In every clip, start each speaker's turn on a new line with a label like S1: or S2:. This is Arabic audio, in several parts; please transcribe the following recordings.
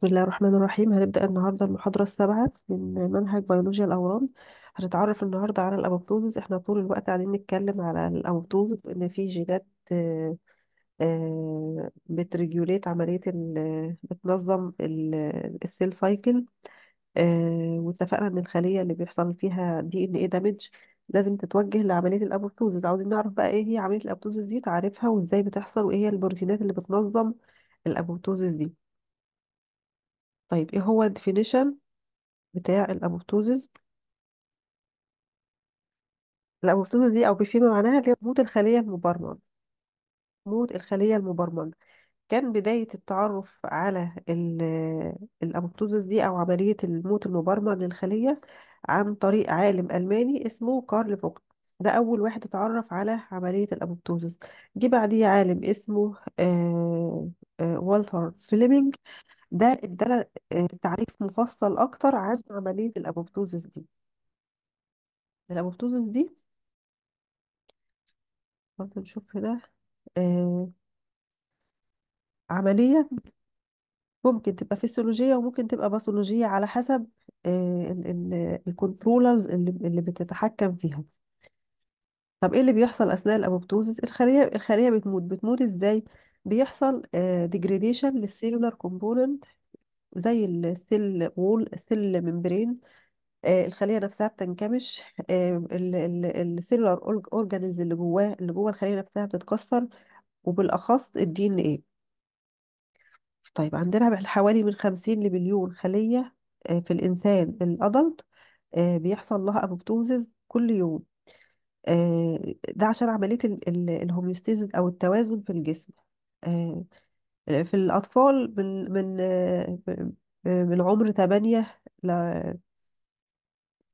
S1: بسم الله الرحمن الرحيم هنبدأ النهاردة المحاضرة السابعة من منهج بيولوجيا الأورام هنتعرف النهاردة على الأبوبتوزس احنا طول الوقت قاعدين نتكلم على الأبوبتوزس إن في جينات آه، آه، بتريجوليت عملية بتنظم السيل سايكل آه، واتفقنا إن الخلية اللي بيحصل فيها دي إن إيه دامج لازم تتوجه لعملية الأبوبتوزس عاوزين نعرف بقى إيه هي عملية الأبوبتوزس دي تعرفها وإزاي بتحصل وإيه هي البروتينات اللي بتنظم الأبوبتوزس دي طيب ايه هو الديفينيشن بتاع الأبوبتوزيس الأبوبتوزيس دي أو فيما معناها اللي هي موت الخلية المبرمجه موت الخلية المبرمجه كان بداية التعرف على الأبوبتوزيس دي أو عملية الموت المبرمج للخلية عن طريق عالم ألماني اسمه كارل فوكت ده أول واحد اتعرف على عملية الأبوبتوزيس جه بعديه عالم اسمه آه آه والتر فليمنج ده ادالة آه، تعريف مفصل اكتر عن عملية الابوبتوزس دي الابوبتوزس دي برضه نشوف هنا آه، عملية ممكن تبقى فيسيولوجية وممكن تبقى باثولوجية على حسب آه، الكنترولرز اللي اللي بتتحكم فيها طب ايه اللي بيحصل اثناء الابوبتوزس الخليه الخليه بتموت بتموت ازاي بيحصل ديجريديشن للسيلولار كومبوننت زي السيل وول السيل ممبرين الخليه نفسها بتنكمش آه، السيلولار اورجانيز اللي جواه اللي جوه الخليه نفسها بتتكسر وبالاخص الدي ان ايه طيب عندنا حوالي من 50 لمليون خليه آه، في الانسان الادلت آه، بيحصل لها ابوبتوزز كل يوم ده عشان عمليه الهوميوستيزيس او التوازن في الجسم آه، في الأطفال من من آه، من عمر 8 ل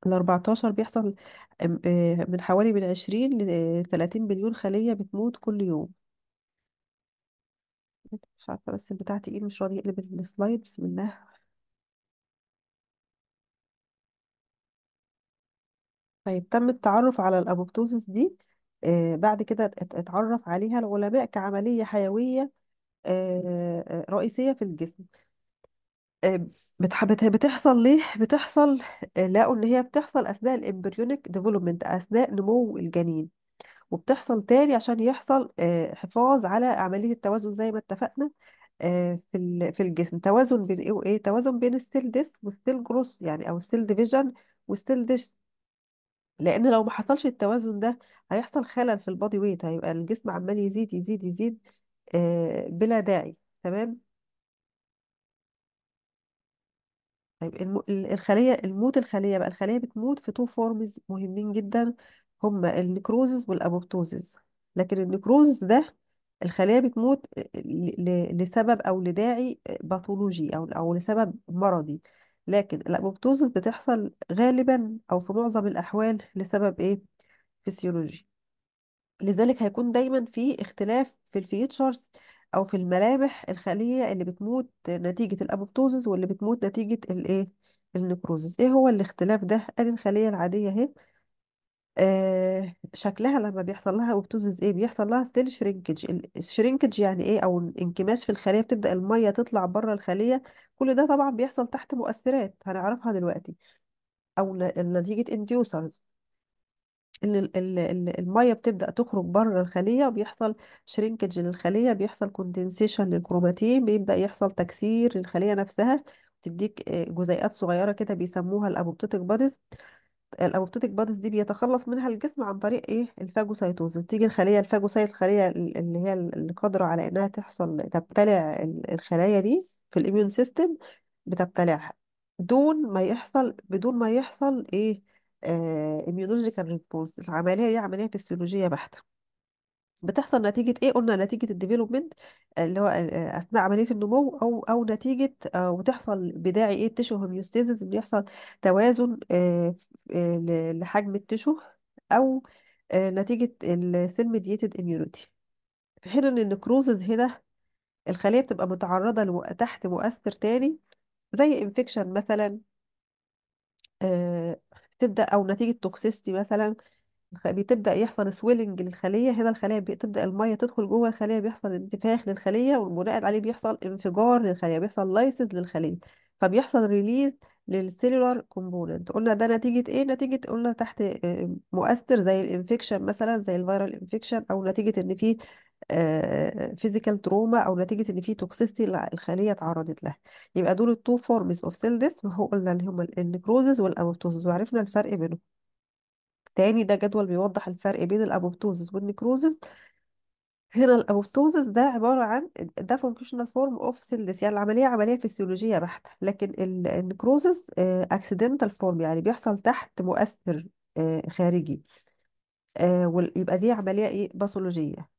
S1: ل 14 بيحصل آه، من حوالي من 20 ل 30 مليون خلية بتموت كل يوم مش عارفة بس بتاعتي ايه مش راضي يقلب السلايد بسم الله طيب تم التعرف على الأبوبتوزس دي آه، بعد كده اتعرف عليها العلماء كعملية حيوية آه، آه، رئيسية في الجسم بتحصل ليه؟ بتحصل لقوا إن هي بتحصل أثناء الإمبريونيك ديفلوبمنت أثناء نمو الجنين وبتحصل تاني عشان يحصل حفاظ على عملية التوازن زي ما اتفقنا في في الجسم توازن بين ايه وايه توازن بين السيل ديسك والسيل جروث يعني او السيل ديفيجن والسيل ديسك لان لو ما حصلش التوازن ده هيحصل خلل في البادي ويت هيبقى الجسم عمال يزيد يزيد يزيد آه، بلا داعي تمام طيب الم- الخلية الموت الخلية بقى الخلية بتموت في تو فورمز مهمين جدا هما النكروزز والأبوبتوزز لكن النكروزز ده الخلية بتموت ل- ل- لسبب أو لداعي باثولوجي آه، أو أو لسبب مرضي لكن الأبوبتوزس بتحصل غالبا أو في معظم الأحوال لسبب إيه؟ فسيولوجي لذلك هيكون دايما في اختلاف في الفيتشرز أو في الملامح الخلية اللي بتموت نتيجة الأبوبتوزس واللي بتموت نتيجة الإيه؟ النكروزس إيه هو الاختلاف ده؟ أدي الخلية العادية أهي آه شكلها لما بيحصل لها وبتوزز ايه بيحصل لها ستيل شرينكج الشرينكج يعني ايه او الانكماش في الخلية بتبدأ المية تطلع بره الخلية كل ده طبعا بيحصل تحت مؤثرات هنعرفها دلوقتي او نتيجة انديوسرز ان الميه بتبدا تخرج بره الخليه وبيحصل شرينكج للخليه بيحصل كوندنسيشن للكروماتين بيبدا يحصل تكسير للخليه نفسها تديك آه، جزيئات صغيره كده بيسموها الابوبتوتيك بادز الأبوبتوتيك بادز دي بيتخلص منها الجسم عن طريق ايه الفاجوسايتوز بتيجي الخلية الفاجوسايت الخلية اللي هي اللي قادرة على انها تحصل تبتلع الخلايا دي في الاميون سيستم بتبتلعها دون ما يحصل بدون ما يحصل ايه آه اميونولوجيكال ريسبونس العملية دي عملية فسيولوجية بحتة بتحصل نتيجة إيه؟ قُلنا نتيجة الديفلوبمنت اللي هو آه، آه، أثناء عملية النمو أو أو نتيجة آه، وتحصل بداعي إيه؟ التشو homeostasis إن يحصل توازن لحجم التشو أو نتيجة السيل mediated إميونيتي في حين إن النكروزز هنا الخلية بتبقى متعرضة تحت مؤثر تاني زي infection مثلًا تبدأ أو نتيجة toxicity مثلًا بتبدأ يحصل سويلنج للخلية هنا الخلية بتبدأ المية تدخل جوه الخلية بيحصل انتفاخ للخلية وبناء عليه بيحصل انفجار للخلية بيحصل لايسز للخلية فبيحصل ريليز للسيلولار كومبوننت قلنا ده نتيجة ايه نتيجة قلنا تحت آه، مؤثر زي الانفكشن مثلا زي الفيرال انفكشن او نتيجة ان في فيزيكال آه، تروما او نتيجه ان في توكسيستي الخليه اتعرضت لها يبقى دول التو فورمز اوف سيل ديث هو قلنا اللي هم النكروزز والاموبتوزز وعرفنا الفرق بينهم تاني ده جدول بيوضح الفرق بين الأبوبتوزس والنكروزس هنا الأبوبتوزس ده عبارة عن ده فانكشنال فورم اوف سيلز يعني العملية عملية فسيولوجية بحتة لكن ال- النكروزس اكسيدنتال فورم يعني بيحصل تحت مؤثر آه، خارجي آه، ويبقى دي عملية ايه باثولوجية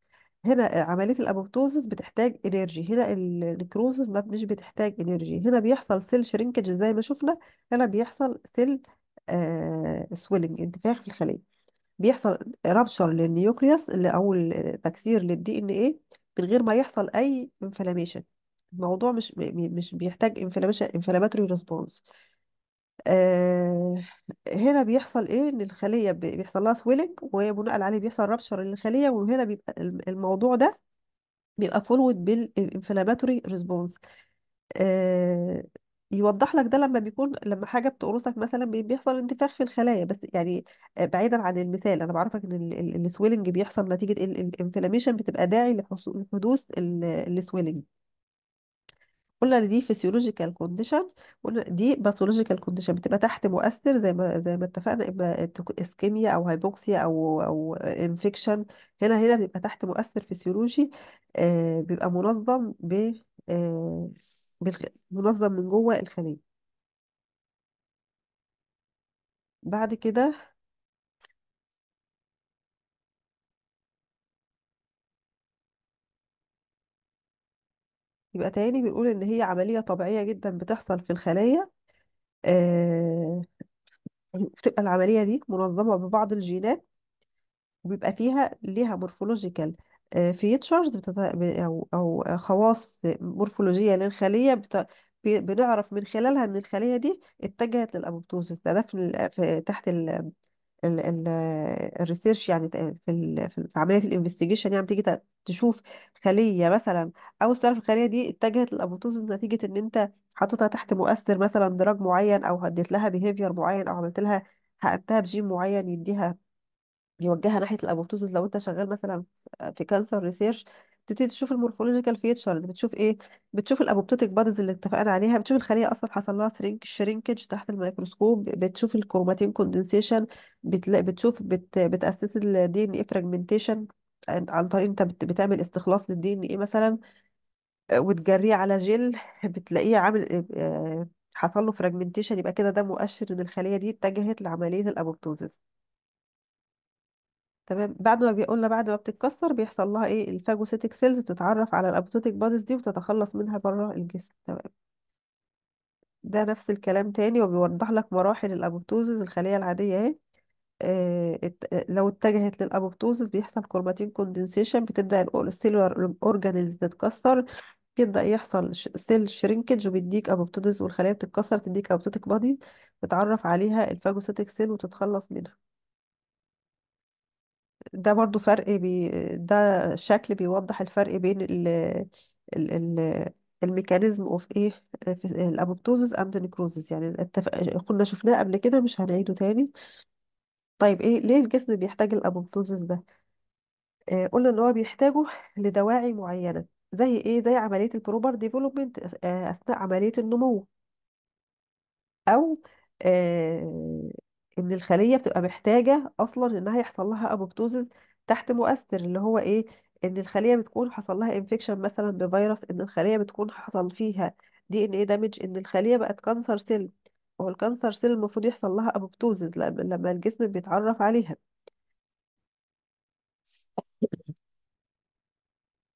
S1: هنا آه، عملية الأبوبتوزس بتحتاج انرجي هنا النكروزس ما مش بتحتاج انرجي هنا بيحصل سيل شرينكج زي ما شفنا هنا بيحصل سيل آه، سويلنج انتفاخ في الخلية بيحصل رابشر للنيوكليوس اللي او تكسير للدي ان ايه من غير ما يحصل اي انفلاميشن الموضوع مش مش بيحتاج انفلاميشن انفلاماتوري ريسبونس آه هنا بيحصل ايه ان الخليه بيحصل لها سويلنج وبناء عليه بيحصل رابشر للخليه وهنا بيبقى الموضوع ده بيبقى فولود بالانفلاماتوري ريسبونس آه يوضح لك ده لما بيكون لما حاجه بتقرصك مثلا بيحصل انتفاخ في الخلايا بس يعني آه، بعيدا عن المثال انا بعرفك ان السويلنج بيحصل نتيجه الانفلاميشن بتبقى داعي لحدوث السويلنج قلنا ان دي فيسيولوجيكال كونديشن قلنا دي باثولوجيكال كونديشن بتبقى تحت مؤثر زي ما زي ما اتفقنا اما اسكيميا او هايبوكسيا او او انفكشن هنا هنا بيبقى تحت مؤثر فيسيولوجي آه، بيبقى منظم ب آه، منظم من جوه الخلية بعد كده يبقى تاني بنقول إن هي عملية طبيعية جدا بتحصل في الخلايا آه، بتبقى العملية دي منظمة ببعض الجينات وبيبقى فيها ليها مورفولوجيكال آه، فيتشرز بتت... أو أو آه، خواص مورفولوجية للخلية بت... بنعرف من خلالها إن الخلية دي اتجهت للأبوبتوز استهداف ال- في- تحت ال... ال... ال... الريسيرش يعني في ال... في عملية الانفستيجيشن يعني تيجي تشوف خلية مثلا او تعرف الخلية دي اتجهت للابوبتوزس نتيجة إن أنت حطيتها تحت مؤثر مثلا دراج معين أو هديت لها بيهيفير معين أو عملت لها هقنتها بجين معين يديها بيوجهها ناحيه الابوبتوزز لو انت شغال مثلا في كانسر ريسيرش تبتدي تشوف المورفولوجيكال فيتشرز بتشوف ايه بتشوف الابوبتوتيك بادز اللي اتفقنا عليها بتشوف الخليه اصلا حصل لها ثرينك شرينكج تحت الميكروسكوب بتشوف الكروماتين كوندنسيشن بتلاقي بتشوف بت... بتاسس الدي ان ايه فراجمنتيشن عن طريق انت بت... بتعمل استخلاص للدي ان ايه مثلا وتجريه على جل بتلاقيه عامل آه، حصل له فراجمنتيشن يبقى كده ده مؤشر ان الخليه دي اتجهت لعمليه الابوبتوزيس تمام بعد ما بيقولنا قلنا بعد ما بتتكسر بيحصل لها ايه الفاجوسيتك سيلز بتتعرف على الابوتوتيك بوديز دي وتتخلص منها بره الجسم تمام ده نفس الكلام تاني وبيوضح لك مراحل الابوبتوزيس الخلية العادية اهي آه، لو اتجهت للأبوبتوزس بيحصل كروماتين كوندنسيشن بتبدأ السيلولار اورجانيلز تتكسر بيبدأ يحصل سيل شرينكج وبيديك أبوبتوزس والخليه بتتكسر تديك أبوبتوتيك بادي تتعرف عليها الفاجوسيتك سيل وتتخلص منها ده برضو فرق بي... ده شكل بيوضح الفرق بين ال... ال... ال... الميكانيزم اوف ايه في الابوبتوزس اند نيكروزس يعني التف... كنا شفناه قبل كده مش هنعيده تاني طيب ايه ليه الجسم بيحتاج الابوبتوزس ده آه قلنا ان هو بيحتاجه لدواعي معينه زي ايه زي عمليه البروبر ديفلوبمنت آه، اثناء عمليه النمو او آه، ان الخليه بتبقى محتاجه اصلا انها يحصل لها ابوبتوزز تحت مؤثر اللي هو ايه ان الخليه بتكون حصل لها انفكشن مثلا بفيروس ان الخليه بتكون حصل فيها دي ان ايه دامج ان الخليه بقت كانسر سيل وهو الكانسر سيل المفروض يحصل لها ابوبتوزز لما الجسم بيتعرف عليها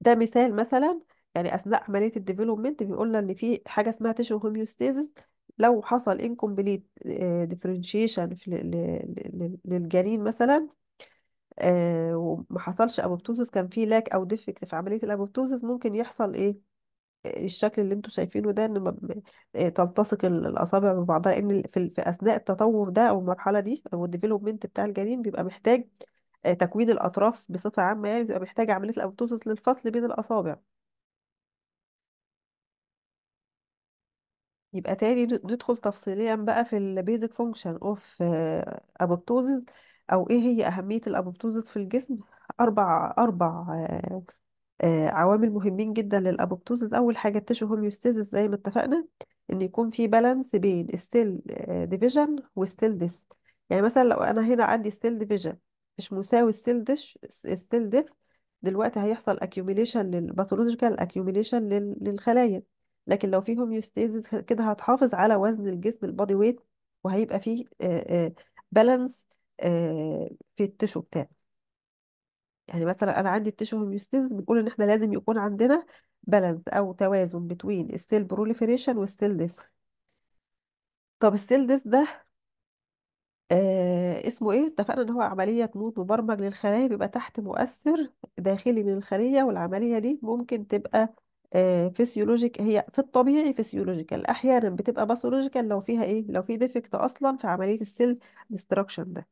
S1: ده مثال مثلا يعني اثناء عمليه الديفلوبمنت بيقولنا ان في حاجه اسمها تشو هوميوستيزس لو حصل incomplete آه، differentiation في للجنين مثلا آه، وما حصلش ابوبتوزس كان في لاك او ديفكت في عمليه الابوبتوزس ممكن يحصل ايه آه، الشكل اللي انتوا شايفينه ده ان تلتصق الاصابع ببعضها لان في اثناء التطور ده او المرحله دي او الديفلوبمنت بتاع الجنين بيبقى محتاج تكوين الاطراف بصفه عامه يعني بتبقى محتاجه عمليه الابوبتوزس للفصل بين الاصابع يبقى تاني ندخل تفصيليا بقى في البيزك فونكشن اوف ابوبتوزيس او ايه هي اهمية الابوبتوزيس في الجسم اربع اربع آه، آه، عوامل مهمين جدا للابوبتوزيس اول حاجة التشو هوميوستاسيس زي ما اتفقنا ان يكون في بالانس بين السيل ديفيجن والسيل ديس يعني مثلا لو انا هنا عندي سيل ديفيجن مش مساوي السيل ديش السيل ديث دلوقتي هيحصل اكيوميليشن للباثولوجيكال اكيوميليشن للخلايا لكن لو فيهم يوستيزز كده هتحافظ على وزن الجسم البادي ويت وهيبقى فيه بالانس في التشو بتاعه يعني مثلا انا عندي التشو هوميوستيزيس بنقول ان احنا لازم يكون عندنا بالانس او توازن بين السيل بروليفريشن والسيل ديث طب السيل ديث ده اسمه ايه اتفقنا ان هو عمليه تموت مبرمج للخلايا بيبقى تحت مؤثر داخلي من الخليه والعمليه دي ممكن تبقى فيسيولوجيك آه، هي في الطبيعي فيسيولوجيكال احيانا بتبقى باثولوجيكال لو فيها ايه لو في ديفكت اصلا في عمليه السيل ديستراكشن ده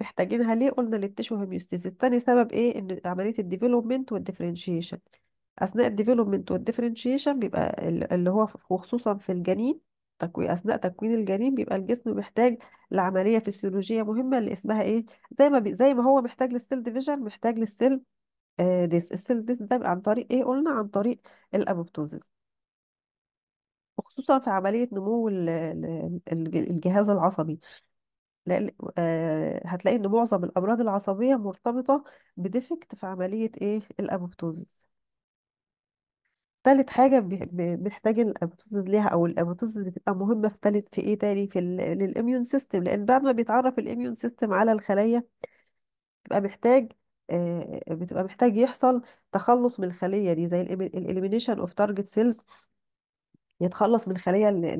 S1: محتاجينها ليه قلنا للتشو هيميوستيزيس تاني سبب ايه ان عمليه الديفلوبمنت والديفرنشيشن اثناء الديفلوبمنت والديفرنشيشن بيبقى اللي هو وخصوصا في الجنين تكوين اثناء تكوين الجنين بيبقى الجسم محتاج لعمليه فسيولوجيه مهمه اللي اسمها ايه زي ما بي... زي ما هو محتاج للسيل ديفيجن محتاج للسيل ديس السيل ديس ده بيبقى عن طريق ايه قلنا عن طريق الابوبتوزيس وخصوصا في عملية نمو الجهاز العصبي لأن آه، هتلاقي إن معظم الأمراض العصبية مرتبطة بديفكت في عملية إيه الأبوبتوزيس تالت حاجة بي- بي- محتاجين ليها أو الأبوبتوزيس بتبقى مهمة في تالت في إيه تاني في ال- للإميون سيستم لأن بعد ما بيتعرف الإميون سيستم على الخلايا بيبقى محتاج آه، آه، بتبقى محتاج يحصل تخلص من الخلية دي زي الإليمينيشن اوف تارجت سيلز يتخلص من الخلية اللي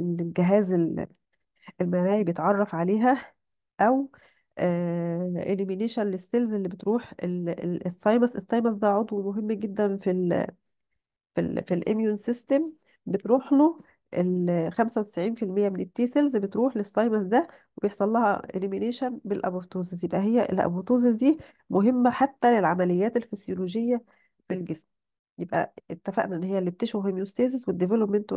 S1: الجهاز المناعي بيتعرف عليها أو إليمينيشن آه، للسيلز اللي بتروح الثايموس الثايموس الثايمس الثايمس ده عضو مهم جدا في الـ في الـ في الاميون سيستم بتروح له ال 95% من التي سيلز بتروح للثايمس ده وبيحصل لها اليمينيشن بالابوبتوزس يبقى هي الابوبتوزس دي مهمه حتى للعمليات الفسيولوجيه في الجسم يبقى اتفقنا ان هي للتشو هيميوستاسيس والديفلوبمنت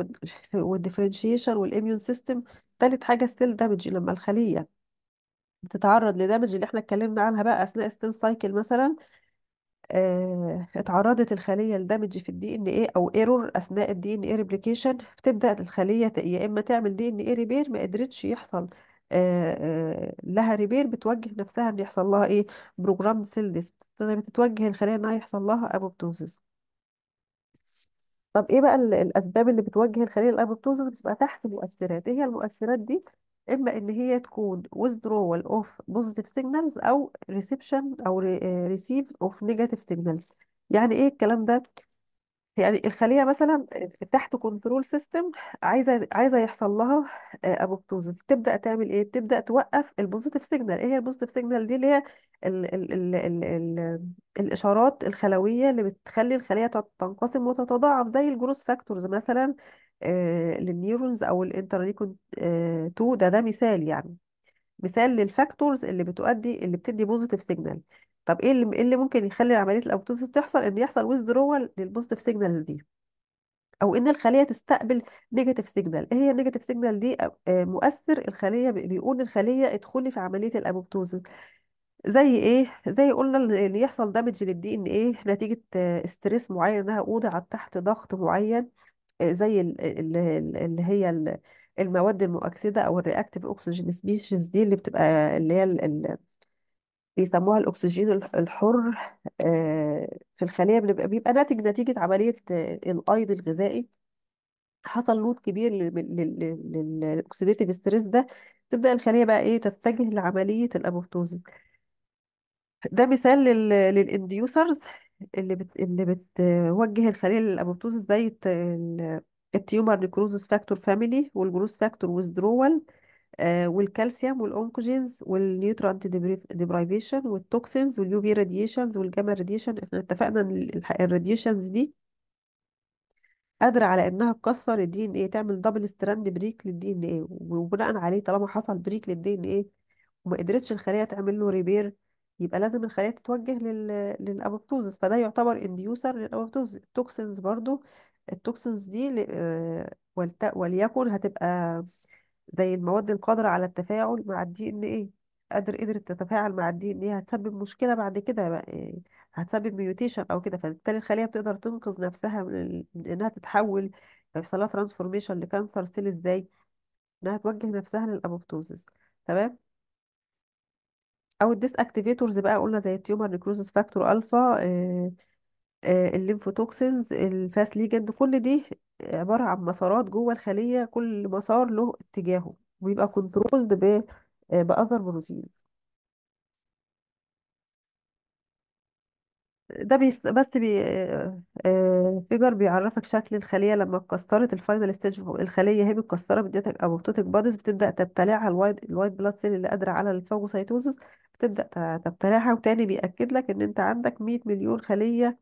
S1: والديفرنشيشن والاميون سيستم تالت حاجه ستيل دامج لما الخليه بتتعرض لدامج اللي احنا اتكلمنا عنها بقى اثناء ستيل سايكل مثلا آه، اتعرضت الخلية لدمج في الدي ان ايه او ايرور اثناء الدي ان ايه ريبليكيشن بتبدأ الخلية ت- يا اما تعمل دي ان ايه ريبير ما قدرتش يحصل آه، آه، لها ريبير بتوجه نفسها ان يحصل لها ايه بروجرام سيل ديث بتتوجه الخلية انها يحصل لها ابوبتوزيس طب ايه بقى الاسباب اللي بتوجه الخلية للابوبتوزيس بتبقى تحت مؤثرات ايه هي المؤثرات دي اما ان هي تكون withdrawal of positive signals او reception او آه، receive of negative signals يعني ايه الكلام ده يعني الخليه مثلا تحت كنترول سيستم عايزه عايزه يحصل لها ابوبتوزس آه، تبدا تعمل ايه بتبدا توقف البوزيتيف سيجنال ايه هي البوزيتيف سيجنال دي اللي هي الـ الـ الـ الـ الـ الاشارات الخلويه اللي بتخلي الخليه تنقسم وتتضاعف زي الجروث فاكتورز مثلا آه، للنيورونز او الانترليكون 2 آه، ده ده مثال يعني مثال للفاكتورز اللي بتؤدي اللي بتدي بوزيتيف سيجنال طب ايه اللي, إيه اللي ممكن يخلي عمليه الاوتوسيس تحصل ان يحصل ويزدرول للبوزيتيف سيجنالز دي او ان الخليه تستقبل نيجاتيف سيجنال ايه هي النيجاتيف سيجنال دي آه، مؤثر الخليه بيقول الخليه ادخلي في عمليه الابوبتوزس زي ايه زي قلنا ان يحصل دامج للدي ان ايه نتيجه ستريس معين انها اوضعت تحت ضغط معين زي اللي هي المواد المؤكسده او الرياكتيف اوكسجين سبيشيز دي اللي بتبقى اللي هي بيسموها الاكسجين الحر آه، في الخليه بيبقى, بيبقى ناتج نتيجه عمليه آه، الايض الغذائي حصل لود كبير للاكسيديتيف ستريس ده تبدا الخليه بقى ايه تتجه لعمليه الابوبتوزيس ده مثال للانديوسرز اللي بت... اللي بتوجه الخلية للأبوبتوز زي الت- ال- التيومر نيكروزس فاكتور فاميلي والجروس فاكتور ويزدرول آه، والكالسيوم والأونكوجينز والنيوترانت ديبريفيشن والتوكسينز واليو في راديشنز والجاما راديشن احنا اتفقنا إن الراديشنز دي قادرة على إنها تكسر الدي إن إيه تعمل دبل ستراند بريك للدي إن إيه وبناء عليه طالما حصل بريك للدي إن إيه وما قدرتش الخلية تعمل له ريبير يبقى لازم الخلايا تتوجه لل... للأبوبتوزس فده يعتبر انديوسر للأبوبتوزس التوكسينز برضو التوكسينز دي ل... آه ولت... وليكن هتبقى زي المواد القادرة على التفاعل مع الدي ان ايه قادر قدرت تتفاعل مع الدي ان ايه هتسبب مشكلة بعد كده بقى. يعني هتسبب ميوتيشن او كده فبالتالي الخلية بتقدر تنقذ نفسها من, ال... انها تتحول يحصل ترانسفورميشن لكانسر سيل ازاي انها توجه نفسها للأبوبتوزس تمام او الديس اكتيفيتورز بقى قلنا زي التيومر نيكروزس فاكتور الفا آه، آه، الليمفوتوكسينز الفاس ليجند كل دي عباره عن مسارات جوه الخليه كل مسار له اتجاهه ويبقى كنترولد ب باذر آه، بروتينز ده بيس بس بي فيجر بيعرفك شكل الخليه لما اتكسرت الفاينل ستيج الخليه هي متكسره بديتك ابوبتوتيك بادز بتبدا تبتلعها الوايت الوايت بلاد سيل اللي قادره على الفاجوسايتوزس تبدأ تبتلعها وتاني بيأكد لك ان انت عندك 100 مليون خلية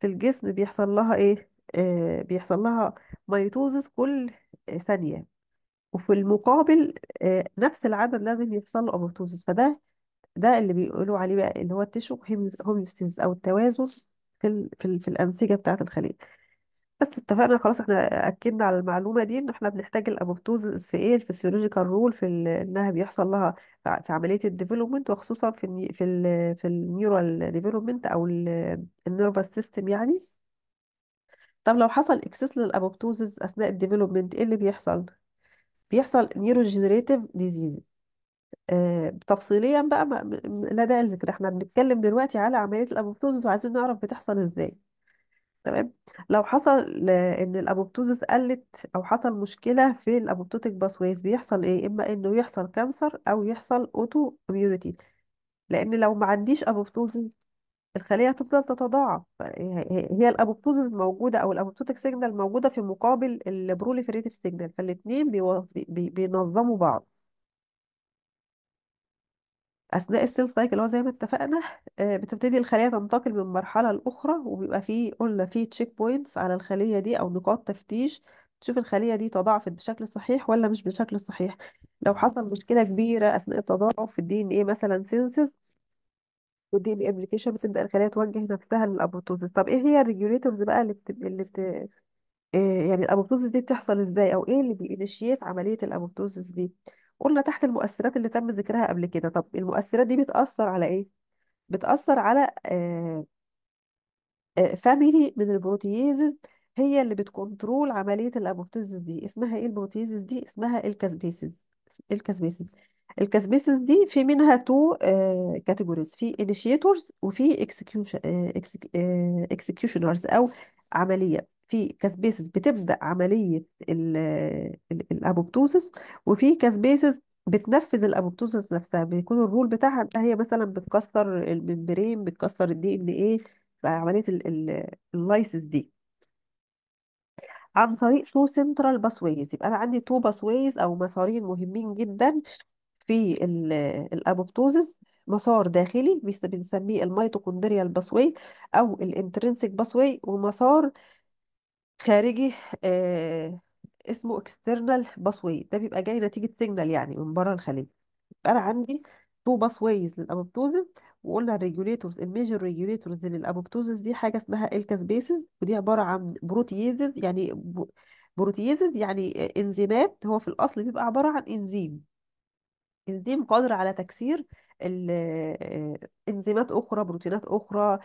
S1: في الجسم بيحصل لها ايه آه بيحصل لها ميتوزس كل ثانية وفي المقابل آه نفس العدد لازم يحصل له ابوبتوزس فده ده اللي بيقولوا عليه بقى اللي هو التشو هوميوستيز او التوازن في في الانسجه بتاعه الخليه بس اتفقنا خلاص احنا اكدنا على المعلومه دي ان احنا بنحتاج الاميبتوزس في ايه الفسيولوجيكال رول في انها بيحصل لها في عمليه الديفلوبمنت وخصوصا في الـ في الـ في النيورال ديفلوبمنت او النيرفس سيستم يعني طب لو حصل اكسس للاميبتوزس اثناء الديفلوبمنت ايه اللي بيحصل بيحصل نيوروجينيريتيف ديزيز آه، تفصيليا بقى لا داعي لذكر احنا بنتكلم دلوقتي على عمليه الاميبتوزس وعايزين نعرف بتحصل ازاي تمام لو حصل ان الابوبتوزس قلت او حصل مشكله في الابوبتوتيك باسويز بيحصل ايه اما انه يحصل كانسر او يحصل اوتو اميونيتي لان لو ما عنديش ابوبتوزس الخليه هتفضل تتضاعف هي الابوبتوزس موجوده او الابوبتوتيك سيجنال موجوده في مقابل البروليفريتيف سيجنال فالاثنين بينظموا بعض أثناء السيل سايكل اللي هو زي ما اتفقنا آه، بتبتدي الخلية تنتقل من مرحلة لأخرى وبيبقى فيه قلنا فيه تشيك بوينتس على الخلية دي أو نقاط تفتيش تشوف الخلية دي تضاعفت بشكل صحيح ولا مش بشكل صحيح لو حصل مشكلة كبيرة أثناء التضاعف في الدي إن إيه مثلا سينسز والدي إن إيه ابلكيشن بتبدأ الخلية توجه نفسها للأبوتوزيس طب إيه هي الريجوليتورز بقى اللي بت... اللي بت... آه، يعني الأبوبتوزيس دي بتحصل إزاي أو إيه اللي بينشيت عملية الأبوبتوزيس دي قلنا تحت المؤثرات اللي تم ذكرها قبل كده طب المؤثرات دي بتأثر على إيه؟ بتأثر على فاميلي آه، آه، من البروتييزز هي اللي بتكنترول عملية الأبوبتوزيس دي اسمها إيه البروتييزز دي؟ اسمها الكاسبيسز الكاسبيسز الكاسبيسز دي في منها تو كاتيجوريز آه، في انيشيتورز وفي اكسكيوشنرز أو عملية في كاسبيسس بتبدأ عملية الأبوبتوسس وفي كاسبيسس بتنفذ الأبوبتوسس نفسها بيكون الرول بتاعها هي مثلا بتكسر الممبرين بتكسر الدي ان ايه عملية اللايسس دي عن طريق تو سنترال باسويز يبقى انا عندي تو باسويز او مسارين مهمين جدا في الابوبتوسس مسار داخلي بنسميه الميتوكوندريال باسوي او الانترنسيك باسوي ومسار خارجي آه اسمه اكسترنال باث ده بيبقى جاي نتيجة سيجنال يعني من بره الخلية يبقى انا عندي تو باث وايز وقلنا الريجوليتورز الميجر ريجوليتورز للابوبتوزيس دي حاجة اسمها الكاسبيسز ودي عبارة عن بروتييزز يعني بروتيزز يعني انزيمات آه، هو في الاصل بيبقى عبارة عن انزيم الانزيم قادر على تكسير ال- آه، انزيمات اخرى بروتينات اخرى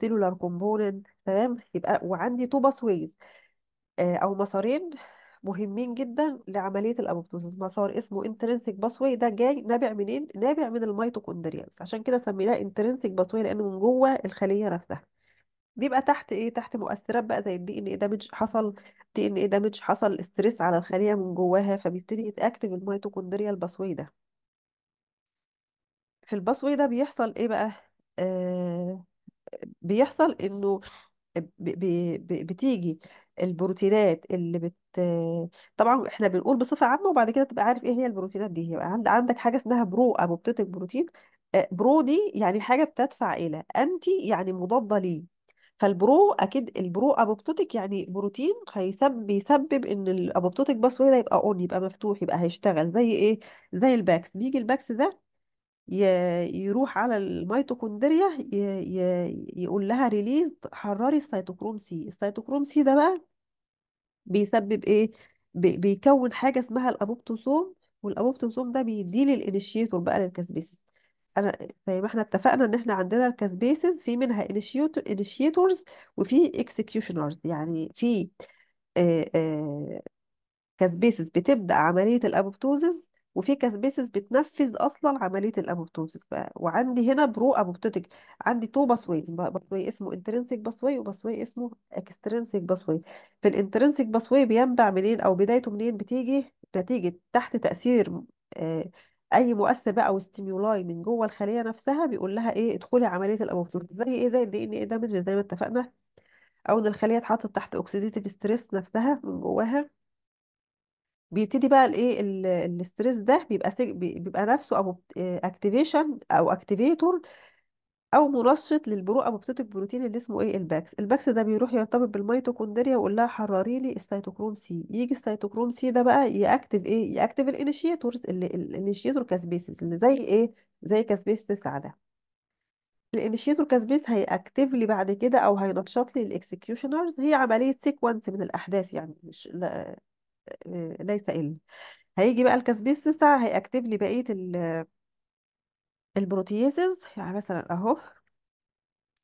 S1: سيلولار آه، كومبوننت تمام يبقى وعندي تو باثويز آه، او مسارين مهمين جدا لعمليه الابوبتوزيس مسار اسمه انترنسيك باثوي ده جاي نابع منين نابع من الميتوكوندريا بس عشان كده سميناه انترنسيك باثوي لانه من جوه الخليه نفسها بيبقى تحت ايه تحت مؤثرات بقى زي الدي ان ايه دامج حصل دي ان ايه دامج حصل استرس على الخليه من جواها فبيبتدي يتاكتف الميتوكوندريا الباثوي ده في الباسوي ده بيحصل ايه بقى آه بيحصل انه بي بي بتيجي البروتينات اللي بت طبعا احنا بنقول بصفه عامه وبعد كده تبقى عارف ايه هي البروتينات دي يبقى عند عندك حاجه اسمها برو او بروتين آه، برو دي يعني حاجه بتدفع الى انتي يعني مضاده ليه فالبرو اكيد البرو ابوبتوتيك يعني بروتين هيسبب بيسبب ان الابوبتوتيك باسوي ده يبقى اون يبقى مفتوح يبقى هيشتغل زي ايه زي الباكس بيجي الباكس ده يروح على الميتوكوندريا يقول لها ريليز حراري السيتوكروم سي السيتوكروم سي ده بقى بيسبب ايه بيكون حاجه اسمها الابوبتوسوم والابوبتوسوم ده بيديه الانيشيتور بقى للكسبيسيس انا زي ما احنا اتفقنا ان احنا عندنا الكسبيسز في منها انيشيتور انيشيتورز وفي اكسكيوشنرز يعني في كسبيسز بتبدا عمليه الابوبتوزز وفي كاسبيسس بتنفذ اصلا عمليه الامبتوزس وعندي هنا برو ابوبتوتيك عندي تو باسوي باسوي اسمه انترنسيك باسوي وباسوي اسمه اكسترنسيك باسوي في الانترنسيك باسوي بينبع منين او بدايته منين بتيجي نتيجه تحت تاثير آه، اي مؤثر بقى او ستيمولاي من جوه الخليه نفسها بيقول لها ايه ادخلي عمليه الامبتوزس زي ايه زي الدي ان ايه دامج زي ما اتفقنا او ان الخليه اتحطت تحت اوكسيديتيف ستريس نفسها من جواها بيبتدي بقى الايه ال- الاستريس ده بيبقى سج... بيبقى نفسه ابو اكتيفيشن او اكتيفيتور آه، او منشط للبرو انبوبتيك بروتين اللي اسمه ايه الباكس الباكس ده بيروح يرتبط بالميتوكوندريا ويقول لها حرري لي السيتوكروم سي يجي السيتوكروم سي ده بقى ياكتف ايه ياكتف الانيشيتور الانيشيتور كاسبيسز اللي زي ايه زي كاسبيس 9 ده الانيشيتور كاسبيس هياكتف لي بعد كده او هينشط لي الاكسكيوشنرز هي عمليه سيكونس من الاحداث يعني مش لا آه، ليس إلا هيجي بقى الكاسبيس تسعة هيأكتف لي بقية البروتيزز يعني مثلا أهو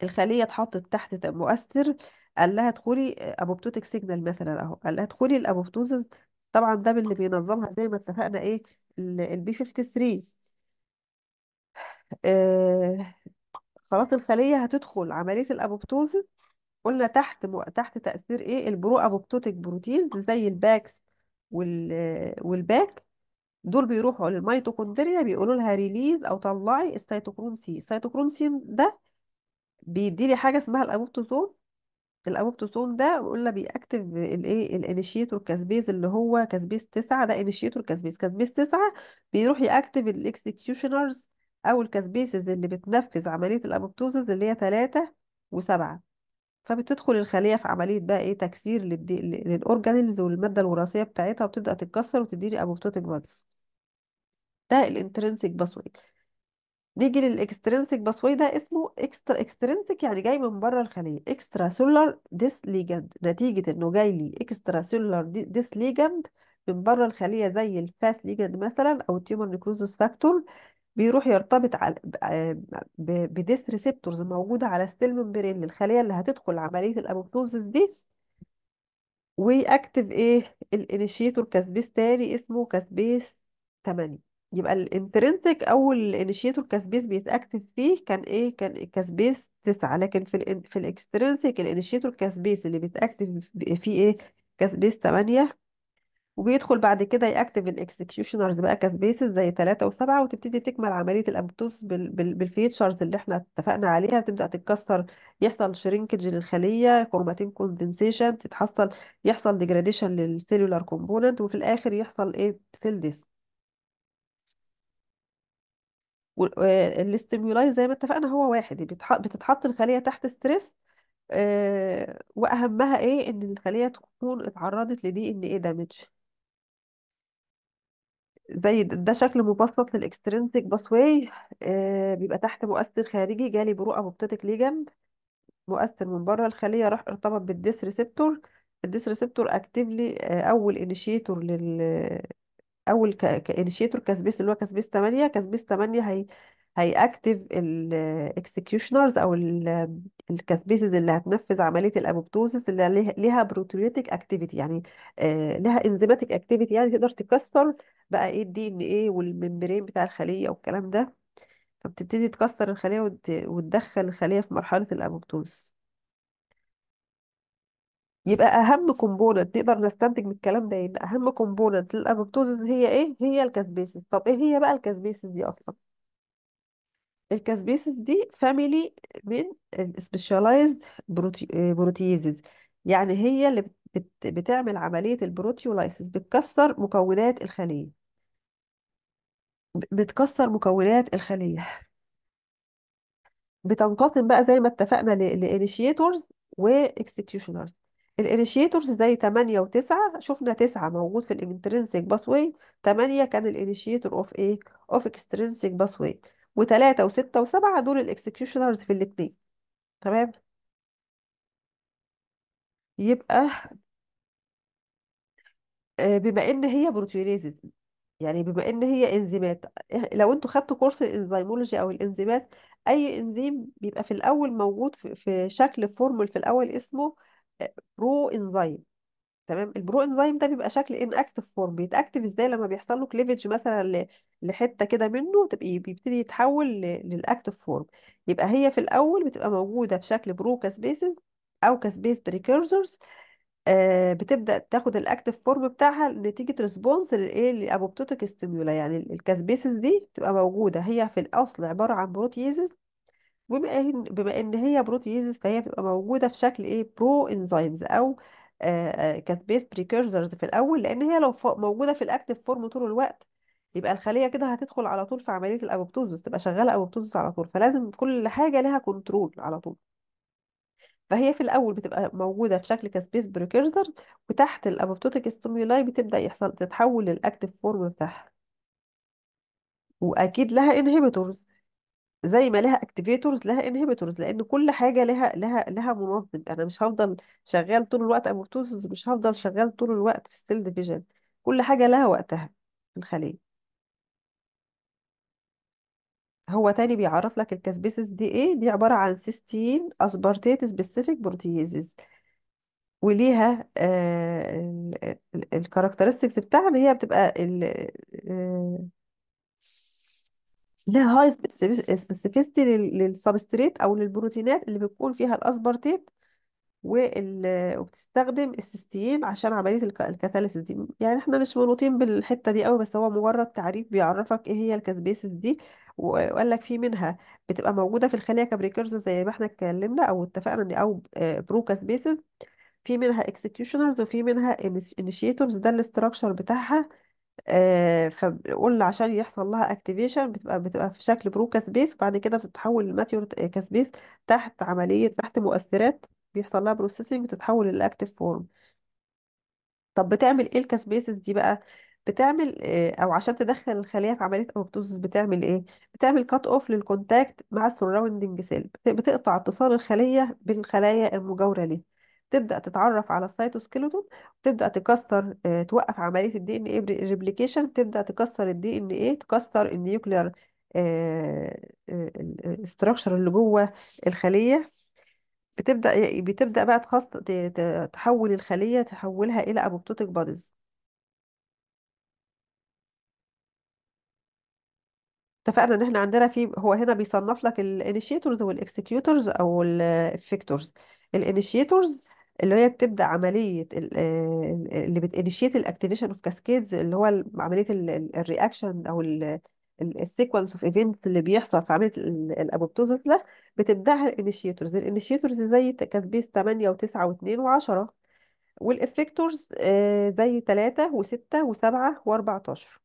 S1: الخلية اتحطت تحت مؤثر قال لها ادخلي ابوبتوتيك سيجنال مثلا اهو قال لها ادخلي الابوبتوزز طبعا ده اللي بينظمها زي ما اتفقنا ايه البي 53 آه خلاص الخلية هتدخل عملية الابوبتوزز قلنا تحت تحت تأثير ايه البرو ابوبتوتيك بروتين زي الباكس والباك دول بيروحوا للميتوكوندريا بيقولوا لها ريليز او طلعي السيتوكروم سي السيتوكروم سي ده بيدي لي حاجه اسمها الابوبتوزوم الابوبتوزوم ده قلنا بيأكتف الايه الانيشيتور كاسبيز اللي هو كاسبيز 9 ده انيشيتور كاسبيز كاسبيز 9 بيروح يأكتف الاكسكيوشنرز او الكاسبيسز اللي بتنفذ عمليه الابوبتوزز اللي هي 3 و7 فبتدخل الخلية في عملية بقى ايه تكسير للدي... للأورجانيلز والمادة الوراثية بتاعتها وبتبدأ تتكسر وتديني أبوبتوتيك بادز ده الانترنسيك باسوي نيجي للاكسترنسيك باسوي ده اسمه اكسترا اكسترنسيك يعني جاي من بره الخلية اكسترا سولار ديس ليجند نتيجة انه جاي لي اكسترا سولار ديس ليجند من بره الخلية زي الفاس ليجند مثلا او التيومر نيكروزس فاكتور بيروح يرتبط على بديس آه، ريسبتورز موجودة على ستيل ممبرين للخلية اللي هتدخل عملية الأبوبتوزيس دي ويأكتف إيه الإنيشيتور كاسبيس تاني اسمه كاسبيس 8 يبقى الانترنتك اول انيشيتور كاسبيس بيتأكتف فيه كان إيه كان كاسبيس 9 لكن في في الإكسترنسك الإنيشيتور كاسبيس اللي بيتأكتف فيه إيه كاسبيس 8 وبيدخل بعد كده يأكتف الاكسكيوشنرز بقى كسبيسز زي 3 و7 وتبتدي تكمل عملية الأبوبتوز بالفيتشرز اللي احنا اتفقنا عليها بتبدأ تتكسر يحصل شرينكج للخلية كروماتين كوندنسيشن تتحصل يحصل ديجراديشن للسيلولار كومبوننت وفي الآخر يحصل ايه سيل ديس آه، الاستيمولاي زي ما اتفقنا هو واحد بتتحط الخلية تحت ستريس آه، واهمها ايه ان الخليه تكون اتعرضت لدي ان ايه دامج زي ده شكل مبسط للاكسترنسك آه بيبقى تحت مؤثر خارجي جالي برو ابوبتيك ليجند مؤثر من بره الخلية راح ارتبط بالديس ريسبتور الديس ريسبتور اكتيفلي آه، اول انيشيتور لل اول كانيشيتور كسبيس اللي هو كسبيس 8 كسبيس 8 هي هيأكتف الاكسكيوشنرز او الكسبيسز اللي هتنفذ عمليه الابوبتوسس اللي ليها بروتيوليتيك اكتيفيتي يعني آه، لها انزيماتيك اكتيفيتي يعني تقدر تكسر بقى ايه الدي ان ايه والممبرين بتاع الخليه والكلام ده فبتبتدي تكسر الخليه وتدخل الخليه في مرحله الابوبتوز يبقى اهم كومبوننت نقدر نستنتج من الكلام ده ان إيه؟ اهم كومبوننت للابوبتوزز هي ايه هي الكسبيسس طب ايه هي بقى الكسبيسس دي اصلا الكسبيسس دي فاميلي من السبيشاليزد آه، بروتيزز يعني هي اللي بتعمل عملية البروتيولايسس بتكسر مكونات الخلية بتكسر مكونات الخلية بتنقسم بقى زي ما اتفقنا لانيشيتورز واكسكيوشنرز الانيشيتورز زي 8 و9 شفنا 9 موجود في الانترنسيك باثوي 8 كان الانيشيتور اوف ايه اوف اكسترنسيك باثوي و3 و6 و7 دول الاكسكيوشنرز في الاثنين تمام يبقى آه، بما ان هي بروتينيز يعني بما ان هي انزيمات لو انتوا خدتوا كورس الانزيمولوجي او الانزيمات اي انزيم بيبقى في الاول موجود في شكل فورمول في الاول اسمه برو آه، انزيم تمام البرو انزيم ده بيبقى شكل ان اكتف فورم بيتاكتف ازاي لما بيحصل له كليفج مثلا لحته كده منه تبقى بيبتدي يتحول للاكتف فورم يبقى هي في الاول بتبقى موجوده في شكل برو كاسبيسز او كسبيس بريكيرزرز آه، بتبدا تاخد الاكتف فورم بتاعها نتيجه ريسبونس للايه للابوبتوتيك ستيمولا يعني الكسبيسز دي بتبقى موجوده هي في الاصل عباره عن بروتييزز بما ان بما ان هي بروتييزز فهي بتبقى موجوده في شكل ايه برو انزيمز او آه، آه، كسبيس بريكيرزرز في الاول لان هي لو موجوده في الاكتف فورم طول الوقت يبقى الخليه كده هتدخل على طول في عمليه الابوبتوزس تبقى شغاله ابوبتوزس على طول فلازم كل حاجه لها كنترول على طول فهي في الأول بتبقى موجودة في شكل كسبيس بريكيرزر وتحت الأبوبتوتيك ستيمولاي بتبدأ يحصل تتحول للأكتيف فورم بتاعها وأكيد لها انهبيتورز زي ما لها اكتيفيتورز لها انهبيتورز لأن كل حاجة لها لها لها منظم أنا مش هفضل شغال طول الوقت أبوبتوتيك مش هفضل شغال طول الوقت في السيل ديفيجن كل حاجة لها وقتها في الخلية هو تاني بيعرف لك الكاسبيسز دي ايه دي عبارة عن سيستين اسبارتيت سبيسيفيك بروتيزز وليها آه، الكاركترستكس بتاعها اللي هي بتبقى ال آه، لها هاي سبيسيفيستي للسبستريت او للبروتينات اللي بتكون فيها الاسبارتيت وال... وبتستخدم السيستين عشان عملية الك... الكاتاليسيس دي يعني احنا مش مربوطين بالحتة دي قوي بس هو مجرد تعريف بيعرفك ايه هي الكاسبيسز دي وقال لك في منها بتبقى موجودة في الخلية كبريكرز زي ما احنا اتكلمنا او اتفقنا ان او بروكا آه، سبيسز في منها اكسكيوشنرز وفي منها انيشيتورز ده الاستراكشر بتاعها آه، فقلنا عشان يحصل لها اكتيفيشن بتبقى بتبقى في شكل بروكا سبيس وبعد كده بتتحول لماتيور آه، كاسبيس تحت عملية تحت مؤثرات بيحصل لها بروسيسنج وتتحول للاكتيف فورم طب بتعمل ايه الكاسبيسز دي بقى بتعمل آه، او عشان تدخل الخليه في عمليه اوبتوزس بتعمل ايه بتعمل كات اوف للكونتاكت مع السراوندنج سيل بتقطع اتصال الخليه بالخلايا المجاوره ليه تبدا تتعرف على السيتوسكيلتون وتبدا تكسر آه، توقف عمليه الدي ان ايه ريبليكيشن تبدا تكسر الدي ان ايه تكسر النيوكلير آه، الاستراكشر اللي جوه الخليه بتبدا بتبدا بقى تخص تحول الخليه تحولها الى ابوبتوتيك بوديز اتفقنا ان احنا عندنا في هو هنا بيصنف لك الانيشيتورز والاكسكيوتورز او الافكتورز الانيشيتورز اللي هي بتبدا عمليه آه، اللي بتانيشيت الاكتيفيشن اوف كاسكيدز اللي هو عمليه الرياكشن او السيكونس اوف ايفنت اللي بيحصل في عمليه الابوبتوزس ده بتبداها الانيشيتورز الانيشيتورز زي كاسبيس 8 و9 و2 و10 والافكتورز زي 3 و6 و7 و14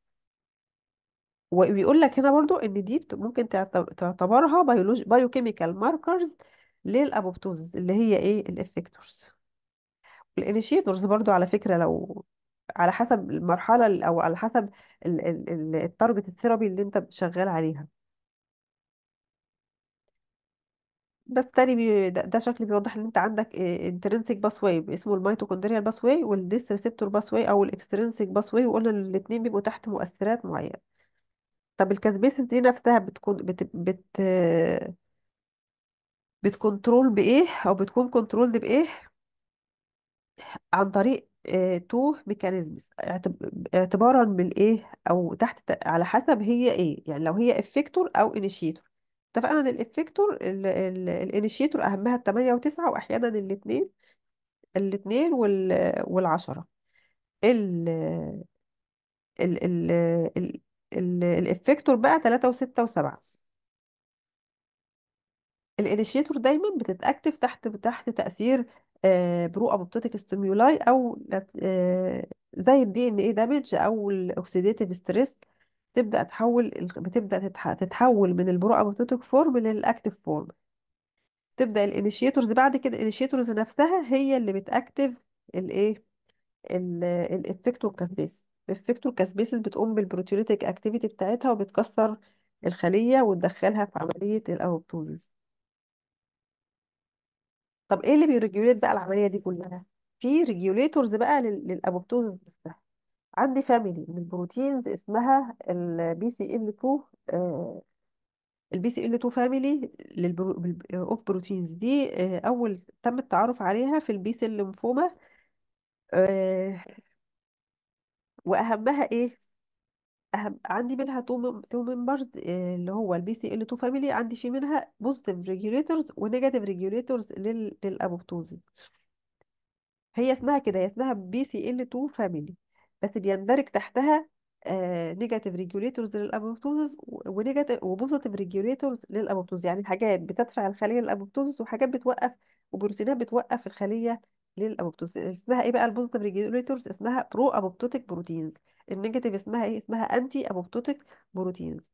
S1: وبيقول لك هنا برضو ان دي ممكن تعتبرها تعتبرها بايوكيميكال ماركرز للابوبتوز اللي هي ايه الافكتورز الانيشيتورز برضو على فكرة لو على حسب المرحلة او على حسب التارجت الثيرابي اللي انت شغال عليها بس تاني بي ده, ده شكل بيوضح ان انت عندك انترنسيك باس واي اسمه الميتوكوندريال باس واي والديس ريسبتور باس واي او الاكسترنسيك باس واي وقلنا الاثنين بيبقوا تحت مؤثرات معينة طب الكسبيسس دي نفسها بتكون بت بت بتكنترول بإيه أو بتكون دي بإيه عن طريق آه، تو ميكانيزمز اعتبارا من ايه او تحت على حسب هي ايه يعني لو هي افكتور او انيشيتور اتفقنا ان الافكتور الانيشيتور اهمها الثمانية وتسعة واحيانا الاثنين الاثنين والعشرة ال ال ال الإفكتور بقى 3 و6 و7 الانيشيتور دايما بتتاكتف تحت تحت تاثير آه، برو ابوبتوتيك ستيمولاي او آه، زي الدي ان اي دامج او الاوكسيديتيف ستريس تبدا تحول بتبدا تتحول من البرو ابوبتوتيك فورم للاكتف فورم تبدا الانيشيتورز بعد كده الانيشيتورز نفسها هي اللي بتاكتف الايه الافكتور كاسبيس الفيكتور كاسبيسيس بتقوم بالبروتيوليتيك اكتيفيتي بتاعتها وبتكسر الخلية وتدخلها في عملية الأوبتوزيس طب ايه اللي بيريجوليت بقى العملية دي كلها؟ في ريجوليتورز بقى للأبوبتوزيس نفسها عندي فاميلي من البروتينز اسمها البي سي ال 2 البي سي ال 2 فاميلي اوف بروتينز دي آه، اول تم التعرف عليها في البي سي الليمفوما واهمها ايه أهم عندي منها تو تو ممبرز اللي هو البي سي ال 2 فاميلي عندي في منها بوزيتيف ريجوليتورز ونيجاتيف ريجوليتورز للابوبتوزيس هي اسمها كده هي اسمها بي سي ال 2 فاميلي بس بيندرج تحتها نيجاتيف آه، ريجوليتورز للابوبتوزيس ونيجاتيف وبوزيتيف ريجوليتورز للابوبتوزيس يعني حاجات بتدفع الخليه للابوبتوزيس وحاجات بتوقف وبروتينات بتوقف الخليه للابوبتوس اسمها ايه بقى البوزيتيف ريجوليتورز اسمها برو ابوبتوتيك بروتينز النيجاتيف اسمها ايه اسمها انتي ابوبتوتيك بروتينز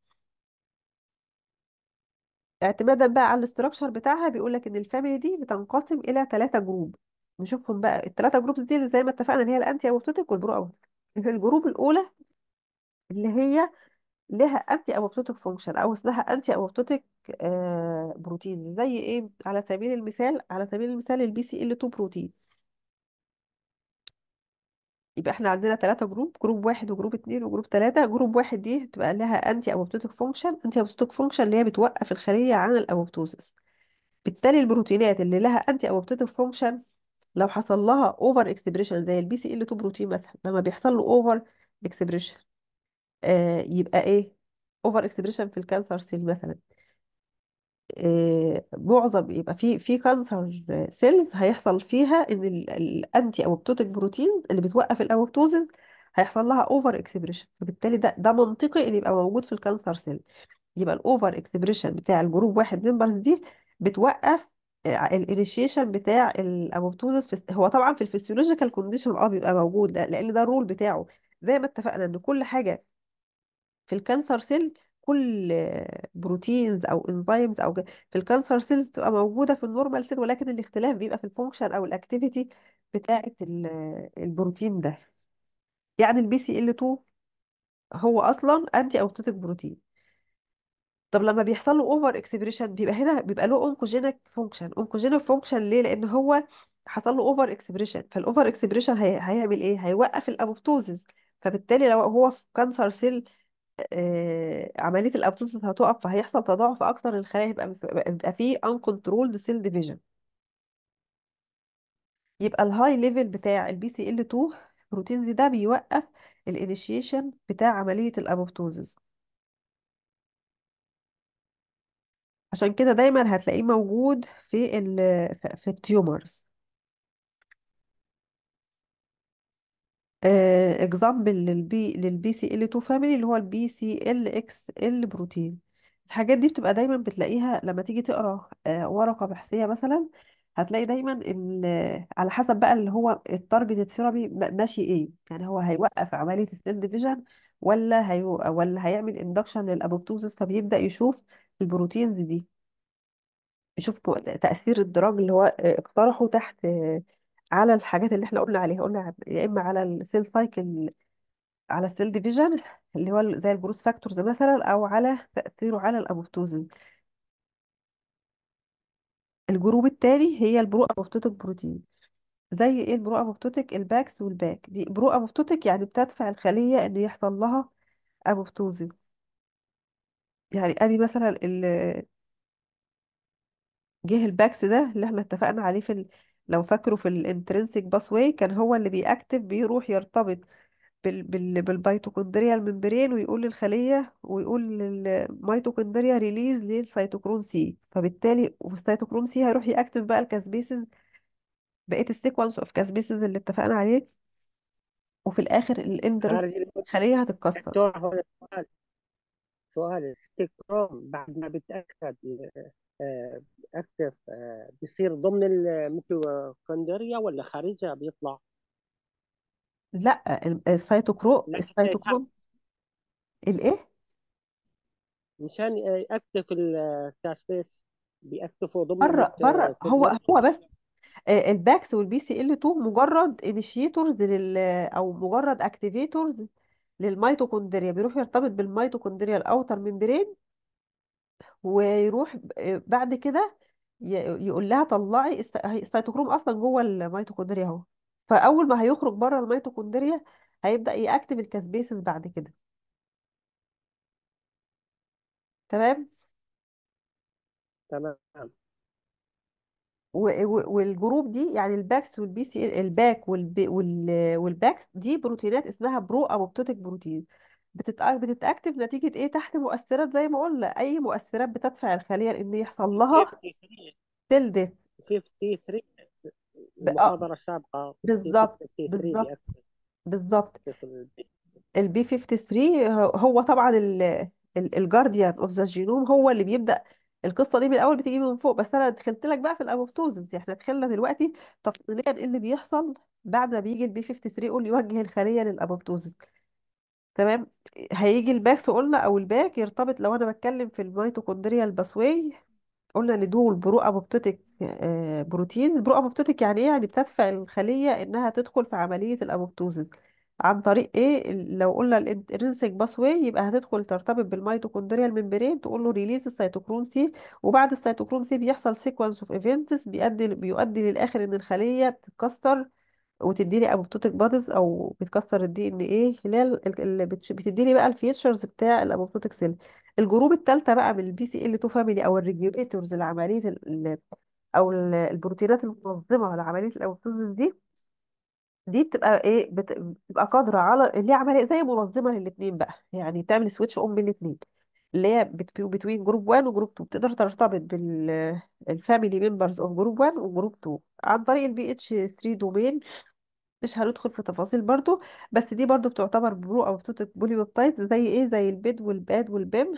S1: اعتمادا بقى على الاستراكشر بتاعها بيقول لك ان الفاميلي دي بتنقسم الى ثلاثه جروب نشوفهم بقى الثلاثه جروبز دي زي ما اتفقنا اللي هي الانتي ابوبتوتيك والبرو ابوبتوتيك الجروب الاولى اللي هي لها انتي ابوبتوتيك فانكشن او اسمها انتي ابوبتوتيك آه، بروتين زي ايه على سبيل المثال على سبيل المثال البي سي ال 2 بروتين يبقى احنا عندنا ثلاثة جروب جروب واحد وجروب اتنين وجروب تلاتة جروب واحد دي بتبقى لها انتي ابوبتوتك فانكشن انتي ابوبتوتك فانكشن اللي هي بتوقف الخلية عن الابوبتوزيس بالتالي البروتينات اللي لها انتي ابوبتوتك فانكشن لو حصل لها اوفر اكسبريشن زي البي سي ال 2 بروتين مثلا لما بيحصل له اوفر اكسبريشن آه يبقى ايه اوفر اكسبريشن في الكانسر سيل مثلا آه، معظم يبقى في في كانسر سيلز هيحصل فيها ان الانتي او البتوتيك بروتين اللي بتوقف الاوبتوزز هيحصل لها اوفر اكسبريشن فبالتالي ده ده منطقي ان يبقى موجود في الكانسر سيل يبقى الاوفر اكسبريشن بتاع الجروب واحد ممبرز دي بتوقف آه، الانيشيشن بتاع الابوبتوزس في هو طبعا في الفسيولوجيكال كونديشن اه بيبقى موجود ده لان ده الرول بتاعه زي ما اتفقنا ان كل حاجه في الكانسر سيل كل بروتينز او انزيمز او في الكانسر سيلز بتبقى موجوده في النورمال سيل ولكن الاختلاف بيبقى في الفونكشن او الاكتيفيتي بتاعه البروتين ده يعني البي سي ال 2 هو اصلا انتي اوتوتيك بروتين طب لما بيحصل له اوفر اكسبريشن بيبقى هنا بيبقى له اونكوجينيك فانكشن اونكوجينيك فانكشن ليه لان هو حصل له اوفر اكسبريشن فالاوفر اكسبريشن هيعمل ايه هيوقف الابوبتوزيس فبالتالي لو هو في كانسر سيل آه، عمليه الابطوس هتقف فهيحصل تضاعف اكتر للخلايا هيبقى بيبقى فيه uncontrolled cell division يبقى الهاي ليفل بتاع البي سي ال 2 بروتينز ده بيوقف الانيشيشن بتاع عمليه الابوبتوزيس عشان كده دايما هتلاقيه موجود في الـ في التيومرز اكزامبل للبي للبي سي ال 2 فاميلي اللي هو البي سي ال اكس ال بروتين الحاجات دي بتبقى دايما بتلاقيها لما تيجي تقرا آه، ورقه بحثيه مثلا هتلاقي دايما ان آه، على حسب بقى اللي هو التارجت ثيرابي ماشي ايه يعني هو هيوقف عمليه السيل ديفيجن ولا هي ولا هيعمل اندكشن للابوبتوزيس فبيبدا يشوف البروتينز دي يشوف تاثير الدراج اللي هو آه، اقترحه تحت آه، على الحاجات اللي احنا قلنا عليها قلنا يا اما على السيل سايكل على السيل ديفيجن اللي هو زي الجروث فاكتورز مثلا او على تأثيره على الابوبتوزز الجروب الثاني هي البرو ابوبتوتيك بروتين زي ايه البرو ابوبتوتيك الباكس والباك دي برو ابوبتوتيك يعني بتدفع الخلية ان يحصل لها ابوبتوزز يعني ادي مثلا ال- جه الباكس ده اللي احنا اتفقنا عليه في ال- لو فاكره في الانترنسيك واي كان هو اللي بيأكتف بيروح يرتبط بال بال بالميتوكوندريا الممبرين ويقول للخلية ويقول للميتوكوندريا ريليز للسيتوكروم سي فبالتالي والسيتوكروم سي هيروح يأكتف بقى الكاسبيسز بقية السيكونس اوف كاسبيسز اللي اتفقنا عليه وفي الآخر الاندر الخلية هتتكسر سؤال سؤال بعد ما بتأكد آه، آه، اكتف آه، بيصير ضمن الميتوكوندريا ولا خارجها بيطلع؟ لا السيتوكرو السيتوكرو الايه؟ مشان يأكتف الكاسبيس بيكتفوا ضمن بره بره هو هو بس الباكس آه، والبي سي ال 2 مجرد انيشيتورز لل او مجرد اكتيفيتورز للميتوكوندريا بيروح يرتبط بالميتوكوندريا الاوتر ميمبرين ويروح بعد كده يقول لها طلعي السيتوكروم اصلا جوه الميتوكوندريا اهو فاول ما هيخرج بره الميتوكوندريا هيبدا ياكتف الكاسبيسز بعد كده تمام تمام والجروب دي يعني الباكس والبي سي الباك والبي والباكس دي بروتينات اسمها برو ابوبتوتيك بروتين بتتأ- بتتأكتف نتيجة إيه تحت مؤثرات زي ما قلنا أي مؤثرات بتدفع الخلية لأن يحصل لها 53 تلدث 53 آه، المحاضرة السابقة بالظبط 53 بالظبط بالظبط البي 53 هو هو طبعا الجارديان اوف ذا جينوم هو اللي بيبدا القصه دي من الاول بتيجي من فوق بس انا دخلت لك بقى في الابوبتوزس احنا دخلنا دلوقتي تفصيليا ايه اللي بيحصل بعد ما بيجي البي 53 يقول يوجه الخليه للابوبتوزس تمام هيجي الباكس قلنا او الباك يرتبط لو انا بتكلم في الميتوكوندريا الباسوي قلنا ان دول برو ابوبتيتيك آه، بروتين البرو ابوبتيك يعني ايه يعني بتدفع الخليه انها تدخل في عمليه الابوبتوزيس عن طريق ايه لو قلنا الانترنسيك باسوي يبقى هتدخل ترتبط بالميتوكوندريا الممبرين تقول له ريليز السيتوكروم سي وبعد السيتوكروم سي بيحصل سيكونس اوف ايفنتس بيؤدي بيؤدي للاخر ان الخليه بتتكسر لي او بادز او بتكسر الدي ان ايه خلال اللي بتش- بقى الفيتشرز بتاع الابوبتوتيك سيل الجروب الثالثه بقى من البي سي ال 2 فاميلي او الريجوليتورز لعمليه او البروتينات المنظمه لعمليه الابوبتوزيس دي دي بتبقى ايه بتبقى قادره على اللي هي عمليه زي منظمه للاثنين بقى يعني تعمل سويتش اون بين الاثنين اللي هي بتوين جروب 1 وجروب 2 بتقدر ترتبط بالفاميلي ممبرز اوف جروب 1 وجروب 2 عن طريق البي اتش 3 دومين مش هندخل في تفاصيل برضو بس دي برضو بتعتبر برو او بتوتك بولي بيبتايد زي ايه زي البيد والباد والبيم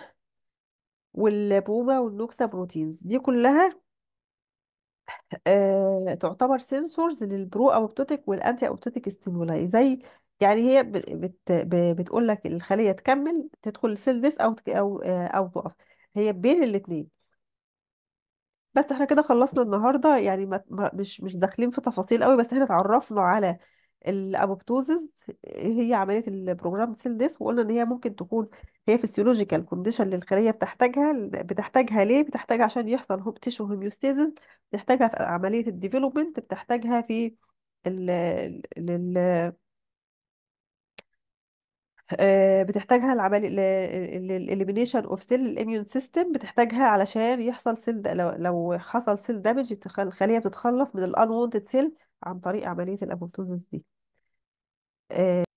S1: والبوبا والنوكسا بروتينز دي كلها آه تعتبر سنسورز للبرو بتوتك والانتي بتوتك ستيمولاي زي يعني هي بت بت بتقول لك الخليه تكمل تدخل السيل ديس او او آه، او تقف هي بين الاثنين بس احنا كده خلصنا النهارده يعني ما مش مش داخلين في تفاصيل قوي بس احنا اتعرفنا على الابوبتوزز هي عمليه البروجرام سيل ديس وقلنا ان هي ممكن تكون هي فيسيولوجيكال كونديشن للخليه بتحتاجها بتحتاجها ليه بتحتاجها عشان يحصل هوب تيشو بتحتاجها في عمليه الديفلوبمنت بتحتاجها في ال- لل آه، بتحتاجها العملية الاليمينيشن اوف سيل الاميون سيستم بتحتاجها علشان يحصل سيل لو لو حصل سيل دامج الخلية بتتخلص من الانوونتد سيل عن طريق عملية الابوبتوزيس دي آه،